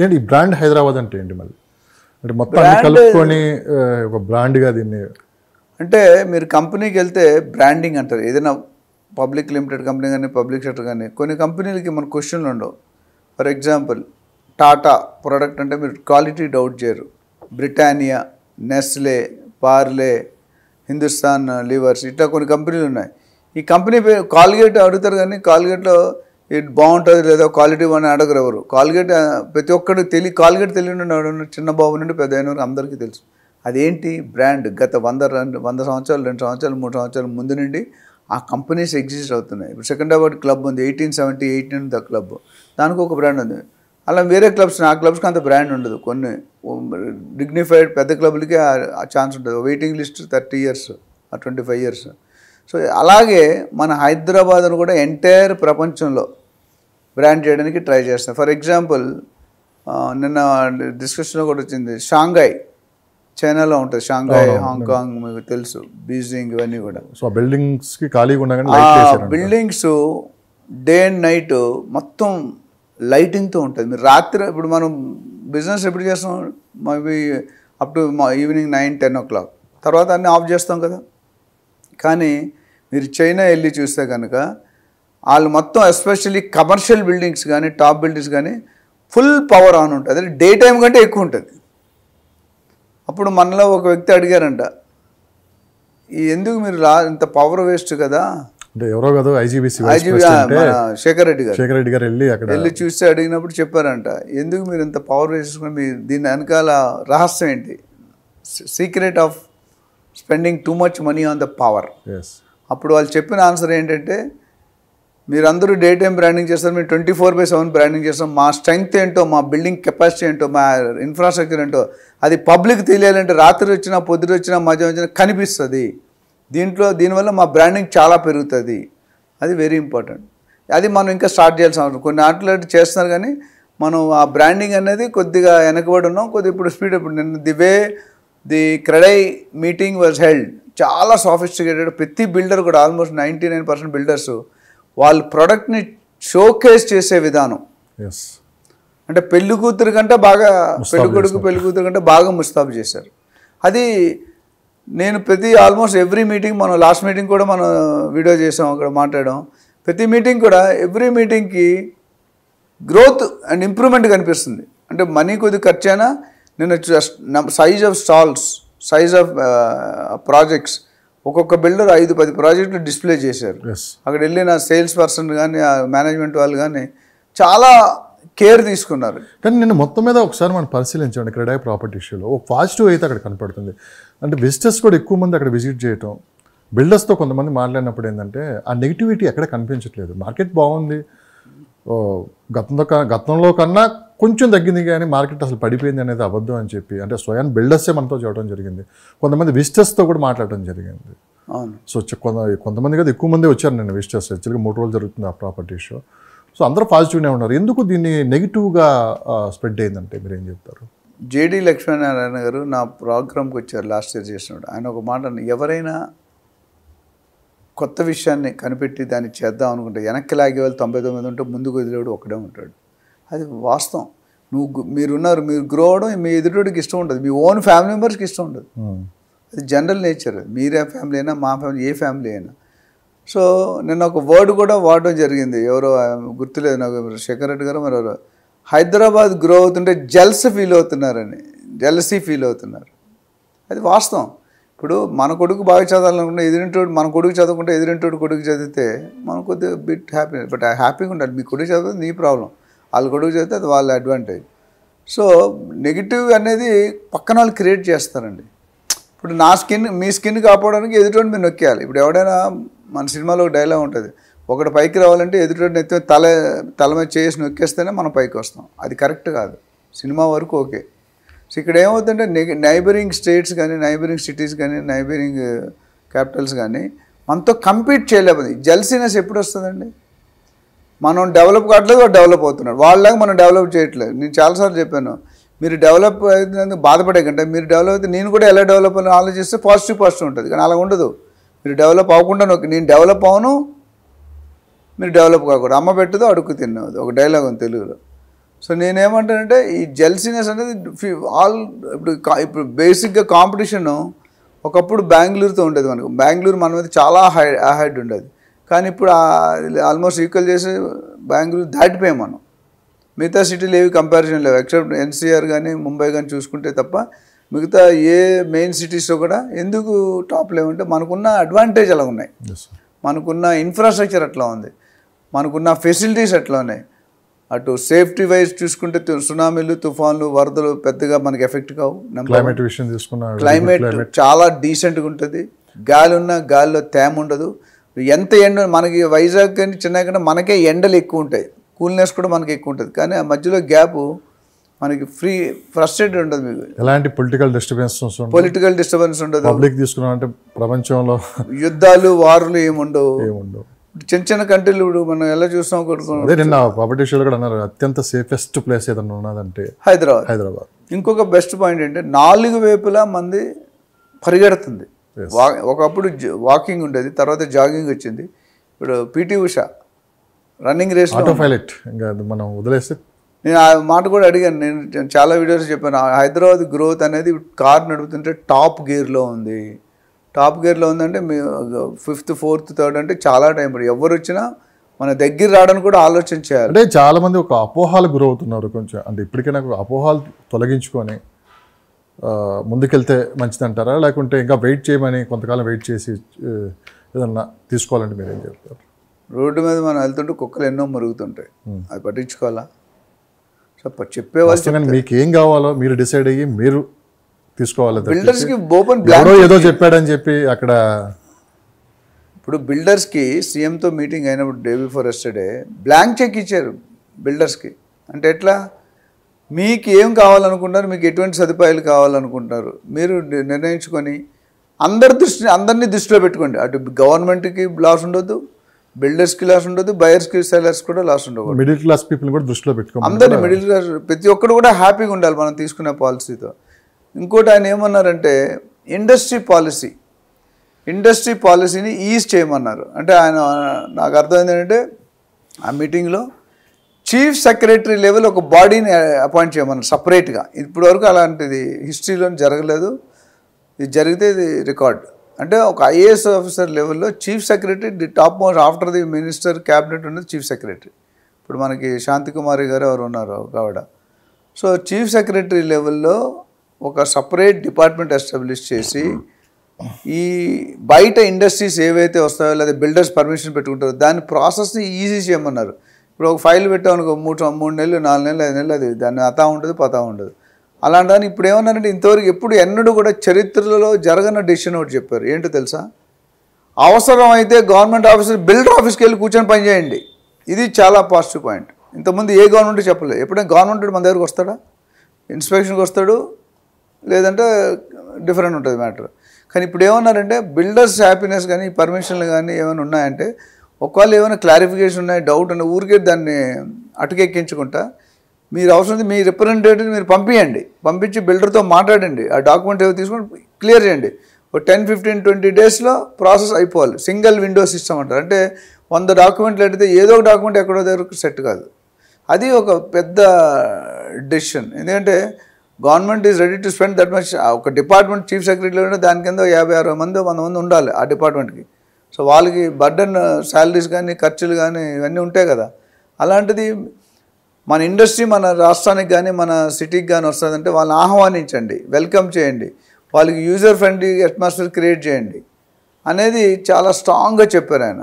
ఏంటి ఈ బ్రాండ్ హైదరాబాద్ అంటే ఏంటి మళ్ళీ అంటే మొత్తం కలుపుకొని ఒక బ్రాండ్గా దీన్ని అంటే మీరు కంపెనీకి వెళ్తే బ్రాండింగ్ అంటారు ఏదైనా పబ్లిక్ లిమిటెడ్ కంపెనీ కానీ పబ్లిక్ సెక్టర్ కానీ కొన్ని కంపెనీలకి మన క్వశ్చన్లు ఉండవు ఫర్ ఎగ్జాంపుల్ టాటా ప్రోడక్ట్ అంటే మీరు క్వాలిటీ డౌట్ చేయరు Britannia Nestle Parle Hindustan Levers ఇట్లా కొన్ని కంపెనీలు ఉన్నాయి ఈ కంపెనీ పేరు కాల్గేట్ అడుగుతారు కానీ కాల్గేట్లో ఇట్ బాగుంటుంది లేదా క్వాలిటీ అని అడగరు ఎవరు కాల్గేట్ ప్రతి ఒక్కడు తెలియ కాల్గేట్ తెలియని చిన్న బాబు నుండి పెద్ద అయిన అందరికీ తెలుసు అదేంటి బ్రాండ్ గత వంద రెండు వంద సంవత్సరాలు రెండు సంవత్సరాలు మూడు సంవత్సరాల ముందు నుండి ఆ కంపెనీస్ ఎగ్జిస్ట్ అవుతున్నాయి ఇప్పుడు సెకండ్ సెకండ్రాబాద్ క్లబ్ ఉంది eighteen seventy eight the club దానికి ఒక బ్రాండ్ ఉంది అలా వేరే క్లబ్స్ ఆ క్లబ్స్కి అంత బ్రాండ్ ఉండదు కొన్ని డిగ్నిఫైడ్ పెద్ద క్లబ్లకి ఆ ఛాన్స్ ఉంటుంది waiting list thirty years twenty five years so అలాగే మన హైదరాబాద్ను కూడా ఎంటైర్ ప్రపంచంలో బ్రాండ్ చేయడానికి ట్రై చేస్తాం ఫర్ ఎగ్జాంపుల్ నిన్న డిస్కషన్లో కూడా వచ్చింది షాంఘాయ్ చైనాలో ఉంటుంది షాంఘాయ్ హాంకాంగ్ మీకు తెలుసు బీజింగ్ ఇవన్నీ కూడా సో బిల్డింగ్స్కి buildings buildings day and night మొత్తం లైటింగ్తో ఉంటుంది మీరు రాత్రి ఇప్పుడు మనం బిజినెస్ ఎప్పుడు చేస్తాం maybe up to evening nine ten o'clock తర్వాత అన్నీ ఆఫ్ చేస్తాం కదా కానీ మీరు చైనా వెళ్ళి చూస్తే కనుక వాళ్ళు మొత్తం ఎస్పెషల్లీ కమర్షియల్ బిల్డింగ్స్ కానీ టాప్ బిల్డింగ్స్ కానీ ఫుల్ పవర్ ఆన్ ఉంటుంది అదే డే టైం కంటే ఎక్కువ ఉంటుంది అప్పుడు మనలో ఒక వ్యక్తి అడిగారంట ఎందుకు మీరు రా ఇంత పవర్ వేస్ట్ కదా అంటే ఎవరో కాదు ఐజీబీసీ శేఖర్ రెడ్డి గారు శేఖర్ రెడ్డి గారు వెళ్ళి అక్కడ వెళ్ళి చూస్తే అడిగినప్పుడు చెప్పారంట ఎందుకు మీరు ఇంత పవర్ వేసేసుకుని మీరు దీని వెనకాల రహస్యం ఏంటి secret of spending too much money on the power అప్పుడు వాళ్ళు చెప్పిన ఆన్సర్ ఏంటంటే మీరందరూ డే టైం బ్రాండింగ్ చేస్తారు మేము twenty four by seven branding చేస్తాం మా స్ట్రెంగ్త్ ఏంటో మా బిల్డింగ్ కెపాసిటీ ఏంటో మా ఇన్ఫ్రాస్ట్రక్చర్ ఏంటో అది పబ్లిక్ తెలియాలంటే రాత్రి వచ్చినా పొద్దున వచ్చినా మధ్య వచ్చినా కనిపిస్తుంది దీంట్లో దీనివల్ల మా బ్రాండింగ్ చాలా పెరుగుతుంది అది వెరీ ఇంపార్టెంట్ అది మనం ఇంకా స్టార్ట్ చేయాల్సిన అవసరం కొన్ని ఆటలాంటి చేస్తున్నారు కానీ మనం ఆ బ్రాండింగ్ అనేది కొద్దిగా వెనకబడి ఉన్నాం కొద్దిగా ఇప్పుడు స్పీడ్ ఇప్పుడు నిన్న the way the CREDAI meeting was held చాలా సాఫిస్టికేటెడ్ ప్రతి బిల్డర్ కూడా almost ninety nine percent builders వాళ్ళ ప్రోడక్ట్ని షోకేస్ చేసే విధానం అంటే పెళ్లి కూతురు కంటే బాగా పెళ్లి కొడుకు పెళ్లి కూతురు కంటే బాగా ముస్తాబు చేశారు అది నేను ప్రతి ఆల్మోస్ట్ ఎవ్రీ మీటింగ్ మనం లాస్ట్ మీటింగ్ కూడా మనం వీడియో చేసాం అక్కడ మాట్లాడడం ప్రతి మీటింగ్ కూడా ఎవ్రీ మీటింగ్కి గ్రోత్ అండ్ ఇంప్రూవ్మెంట్ కనిపిస్తుంది అంటే మనీ కొద్ది ఖర్చు అయినా నేను size of stalls size of projects ఒక్కొక్క బిల్డర్ ఐదు పది ప్రాజెక్టులు డిస్ప్లే చేశారు అక్కడ వెళ్ళిన సేల్స్ పర్సన్ కానీ ఆ మేనేజ్మెంట్ వాళ్ళు కానీ చాలా కేర్ తీసుకున్నారు కానీ నేను మొత్తం మీద ఒకసారి మనం పరిశీలించండి క్రీడా ప్రాపర్టీ ఇష్యూలో ఒక పాజిటివ్ అయితే అక్కడ కనపడుతుంది అంటే విజిటర్స్ కూడా ఎక్కువ మంది అక్కడ విజిట్ చేయటం బిల్డర్స్తో కొంతమంది మాట్లాడినప్పుడు ఏంటంటే ఆ నెగిటివిటీ ఎక్కడ కనిపించట్లేదు మార్కెట్ బాగుంది గతంలో గతంలో కన్నా కొంచెం తగ్గింది కానీ మార్కెట్ అసలు పడిపోయింది అనేది అబద్ధం అని చెప్పి అంటే స్వయాన్ బిల్డర్సే మనతో చూడటం జరిగింది కొంతమంది విజిటర్స్తో కూడా మాట్లాడటం జరిగింది సో కొంత కొంతమంది కదా ఎక్కువ మంది వచ్చారు నేను విజిటర్స్ యాక్చువల్గా మూడు రోజులు జరుగుతుంది ఆ ప్రాపర్టీ షో సో అందరూ పాజిటివ్నే ఉన్నారు ఎందుకు దీన్ని నెగిటివ్గా స్ప్రెడ్ అయిందంటే మీరు ఏం చెప్తారు జేడి లక్ష్మీనారాయణ గారు నా ప్రోగ్రామ్కి వచ్చారు లాస్ట్ ఇయర్ చేసినప్పుడు ఆయన ఒక మాట ఎవరైనా కొత్త విషయాన్ని కనిపెట్టి దాన్ని చేద్దాం అనుకుంటే వెనక్కి లాగే వాళ్ళు తొంభై తొమ్మిది ఉంటే ముందుకు వదిలేవాడు ఒకడే ఉంటాడు అది వాస్తవం నువ్వు మీరున్నారు మీరు గ్రో అవడం మీ ఎదుటికి ఇష్టం ఉంటుంది మీ ఓన్ ఫ్యామిలీ మెంబర్స్కి ఇష్టం ఉంటుంది hmm. అది జనరల్ నేచర్ మీరే ఫ్యామిలీ అయినా మా ఫ్యామిలీ ఏ ఫ్యామిలీ అయినా సో నేను ఒక వర్డ్ కూడా వాడడం జరిగింది ఎవరో గుర్తులేదు నాకు శేఖర్ రెడ్డి గారు మరి హైదరాబాద్ గ్రో అవుతుంటే జెల్స్ ఫీల్ అవుతున్నారని జెల్సీ ఫీల్ అవుతున్నారు అది వాస్తవం ఇప్పుడు మన కొడుకు బాగా చదవాలనుకుంటే ఎదురింటోడు మన కొడుకు చదవకుండా ఎదురింటోడు కొడుకు చదివితే మనకు కొద్దిగా బిట్ హ్యాపీ బట్ హ్యాపీగా ఉండాలి మీ కొడుకు చదివితే నీ ప్రాబ్లం వాళ్ళు గొడవ చేస్తే అది వాళ్ళ అడ్వాంటేజ్ సో నెగిటివ్ అనేది పక్కన వాళ్ళు క్రియేట్ చేస్తారండి ఇప్పుడు నా స్కిన్ మీ స్కిన్ కాపాడడానికి ఎదుటోని మీరు నొక్కేయాలి ఇప్పుడు ఎవడైనా మన సినిమాలో ఒక డైలాగ్ ఉంటుంది ఒకటి పైకి రావాలంటే ఎదుటోడిని ఎత్తి తల తల మీద చేసి నొక్కేస్తేనే మనం పైకి వస్తాం అది కరెక్ట్ కాదు సినిమా వరకు ఓకే సో ఇక్కడ ఏమవుతుందంటే నెగి నైబరింగ్ స్టేట్స్ కానీ నైబరింగ్ సిటీస్ కానీ నైబరింగ్ క్యాపిటల్స్ uh, కానీ మనతో కంపీట్ చేయలేకపోతే జల్సీనెస్ ఎప్పుడు వస్తుందండి మనం డెవలప్ కావట్లేదు డెవలప్ అవుతున్నాడు వాళ్ళకి మనం డెవలప్ చేయట్లేదు నేను చాలాసార్లు చెప్పాను మీరు డెవలప్ అయితే బాధపడే కంటే మీరు డెవలప్ అయితే నేను కూడా ఎలా డెవలప్ అని ఆలోచిస్తే పాజిటివ్ పాజిటివ్ ఉంటుంది కానీ అలా ఉండదు మీరు డెవలప్ అవ్వకుండా నేను డెవలప్ అవను మీరు డెవలప్ కాకూడదు అమ్మ పెట్టదు అడుక్కు తిన్నది ఒక డైలాగ్ ఉంది తెలుగులో సో నేనేమంటానంటే ఈ జెల్సీనెస్ అనేది ఆల్ ఇప్పుడు ఇప్పుడు బేసిక్గా కాంపిటీషను ఒకప్పుడు బెంగళూరుతో ఉండేది మనకు బెంగళూరు మన మీద చాలా హై హైడ్ ఉండేది కానీ ఇప్పుడు ఆల్మోస్ట్ ఈక్వల్ చేసి బెంగళూరు దాటిపోయాం మనం మిగతా సిటీలు ఏవి కంపారిజన్ లేవు ఎక్సెప్ట్ ఎన్సీఆర్ కానీ ముంబై కానీ చూసుకుంటే తప్ప మిగతా ఏ మెయిన్ సిటీస్లో కూడా ఎందుకు టాప్ లేవంటే మనకున్న అడ్వాంటేజ్ అలా ఉన్నాయి మనకున్న ఇన్ఫ్రాస్ట్రక్చర్ అట్లా ఉంది మనకున్న ఫెసిలిటీస్ అట్లా ఉన్నాయి అటు సేఫ్టీ వైజ్ చూసుకుంటే సునామీలు తుఫాన్లు వరదలు పెద్దగా మనకి ఎఫెక్ట్ కావు క్లైమేట్ విషయం తీసుకున్నా క్లైమేట్ చాలా డీసెంట్గా ఉంటుంది గాలి ఉన్న గాలిలో తేమ ఉండదు ఎంత ఎండ మనకి వైజాగ్ కానీ చెన్నై కంటే మనకే ఎండలు ఎక్కువ ఉంటాయి కూల్నెస్ కూడా మనకి ఎక్కువ ఉంటుంది కానీ ఆ మధ్యలో గ్యాప్ మనకి ఫ్రీ ఫ్రస్ట్రేటెడ్ ఉండదు మీకు ఎలాంటి పొలిటికల్ డిస్టర్బెన్స్ పొలిటికల్ డిస్టర్బెన్స్ ఉండదు పబ్లిక్ తీసుకున్నాం అంటే ప్రపంచంలో యుద్ధాలు వారులు ఏముండవు ఏముండవు చిన్న చిన్న కంట్రీలు ఇప్పుడు మనం ఎలా చూసినా కొట్టుకున్నాం నిన్న ప్రాపర్టీ షోలు కూడా అన్నారు అత్యంత సేఫెస్ట్ ప్లేస్ ఏదన్నా ఉన్నదంటే హైదరాబాద్ హైదరాబాద్ ఇంకొక బెస్ట్ పాయింట్ ఏంటంటే నాలుగు వైపులా మంది పరిగెడుతుంది వా ఒకప్పుడు వాకింగ్ ఉండేది తర్వాత జాగింగ్ వచ్చింది ఇప్పుడు PT Usha running race pilot ఇంకా మనం వదిలేస్తే నేను ఆ మాట కూడా అడిగాను నేను చాలా వీడియోస్ చెప్పాను హైదరాబాద్ గ్రోత్ అనేది కార్ నడుపుతుంటే టాప్ గేర్లో ఉంది టాప్ గేర్లో ఉందంటే మీ ఫిఫ్త్ ఫోర్త్ థర్డ్ అంటే చాలా టైం పడి ఎవరు వచ్చినా మన దగ్గర రావడానికి కూడా ఆలోచన చేయాలి అంటే చాలామంది ఒక అపోహాలు గురవుతున్నారు కొంచెం అంటే ఇప్పటికైనా అపోహాలు తొలగించుకొని ముందుకెళ్తే మంచిదంటారా లేకుంటే ఇంకా వెయిట్ చేయమని కొంతకాలం వెయిట్ చేసి ఏదన్నా తీసుకోవాలంటే మీరు ఏం చెప్తారు రోడ్డు మీద మనం వెళ్తుంటే కుక్కలు ఎన్నో మురుగుతుంటాయి అది పట్టించుకోవాలా సో చెప్పేవాళ్ళు మీకు ఏం కావాలో మీరు డిసైడ్ అయ్యి మీరు తీసుకోవాలి బిల్డర్స్కి ఓపెన్ బ్లాక్ ఏదో చెప్పాడని చెప్పి అక్కడ ఇప్పుడు బిల్డర్స్కి సీఎంతో మీటింగ్ అయినప్పుడు day before yesterday blank cheque ఇచ్చారు బిల్డర్స్కి అంటే ఎట్లా మీకు ఏం కావాలనుకుంటారు మీకు ఎటువంటి సదుపాయాలు కావాలనుకుంటారు మీరు నిర్ణయించుకొని అందరి దృష్టి అందరినీ దృష్టిలో పెట్టుకోండి అటు గవర్నమెంట్కి లాస్ ఉండదు బిల్డర్స్కి లాస్ ఉండదు బయర్స్కి సెలర్స్ కూడా లాస్ ఉండవు మిడిల్ క్లాస్ పీపుల్ కూడా దృష్టిలో పెట్టుకోండి అందరినీ మిడిల్ క్లాస్ ప్రతి ఒక్కరు కూడా హ్యాపీగా ఉండాలి మనం తీసుకునే పాలసీతో ఇంకోటి ఆయన ఏమన్నారంటే ఇండస్ట్రీ పాలసీ ఇండస్ట్రీ పాలసీని ఈజ్ చేయమన్నారు అంటే ఆయన నాకు అర్థమైంది ఏంటంటే ఆ మీటింగ్లో చీఫ్ సెక్రటరీ లెవెల్ ఒక బాడీని అపాయింట్ చేయమన్నారు సపరేట్గా ఇప్పటివరకు అలాంటిది హిస్టరీలో జరగలేదు ఇది జరిగితే ఇది రికార్డ్ అంటే ఒక ఐఏఎస్ ఆఫీసర్ లెవెల్లో chief secretary the top most after the minister cabinet ఉన్నది చీఫ్ సెక్రటరీ ఇప్పుడు మనకి శాంతికుమారి గారు ఎవరు ఉన్నారు కావడ సో చీఫ్ సెక్రటరీ లెవెల్లో ఒక సపరేట్ డిపార్ట్మెంట్ ఎస్టాబ్లిష్ చేసి ఈ బయట ఇండస్ట్రీస్ ఏవైతే వస్తాయో లేదా బిల్డర్స్ పర్మిషన్ పెట్టుకుంటారో దాని ప్రాసెస్ని ఈజీ చేయమన్నారు ఇప్పుడు ఒక ఫైల్ పెట్టామనుకో మూడు మూడు నెలలు నాలుగు నెలలు ఐదు నెలలు అది దాన్ని అతా ఉండదు పతా ఉండదు అలాంటి ఇప్పుడు ఏమన్నారంటే ఇంతవరకు ఎప్పుడు ఎన్నడూ కూడా చరిత్రలో జరగన డెసిషన్ ఒకటి చెప్పారు ఏంటో తెలుసా అవసరం అయితే గవర్నమెంట్ ఆఫీసర్ బిల్డర్ ఆఫీస్కి వెళ్ళి కూర్చొని పనిచేయండి ఇది చాలా పాజిటివ్ పాయింట్ ఇంతకుముందు ఏ గవర్నమెంట్ చెప్పలేదు ఎప్పుడైనా గవర్నమెంట్ మన దగ్గరకు వస్తాడా ఇన్స్పెక్షన్కి వస్తాడు లేదంటే డిఫరెంట్ ఉంటుంది మ్యాటర్ కానీ ఇప్పుడు ఏమన్నారంటే బిల్డర్స్ హ్యాపీనెస్ కానీ పర్మిషన్లు కానీ ఏమైనా ఉన్నాయంటే ఒకవేళ ఏమైనా క్లారిఫికేషన్ ఉన్నాయి డౌట్ ఉన్న ఊరికే దాన్ని అటుకెక్కించుకుంటా మీరు అవసరం మీ రిప్రజెంటేటివ్ని మీరు పంపించండి పంపించి బిల్డర్తో మాట్లాడండి ఆ డాక్యుమెంట్ ఏవో తీసుకొని క్లియర్ చేయండి ఒక టెన్ ఫిఫ్టీన్ ట్వంటీ డేస్లో ప్రాసెస్ అయిపోవాలి సింగిల్ విండో సిస్టమ్ అంటారు అంటే వంద డాక్యుమెంట్లు అడిగితే ఏదో ఒక డాక్యుమెంట్ ఎక్కడో దగ్గరకు సెట్ కాదు అది ఒక పెద్ద డెసిషన్ ఎందుకంటే government is ready to spend that much ఒక డిపార్ట్మెంట్ చీఫ్ సెక్రటరీలో ఉంటే దాని కింద యాభై అరవై మంది వంద మంది ఉండాలి ఆ డిపార్ట్మెంట్కి సో వాళ్ళకి బర్డన్ శాలరీస్ కానీ ఖర్చులు కానీ ఇవన్నీ ఉంటాయి కదా అలాంటిది మన ఇండస్ట్రీ మన రాష్ట్రానికి కానీ మన సిటీకి కానీ వస్తుందంటే వాళ్ళని ఆహ్వానించండి వెల్కమ్ చేయండి వాళ్ళకి యూజర్ ఫ్రెండ్లీ అట్మాస్ఫియర్ క్రియేట్ చేయండి అనేది చాలా స్ట్రాంగ్గా చెప్పారు ఆయన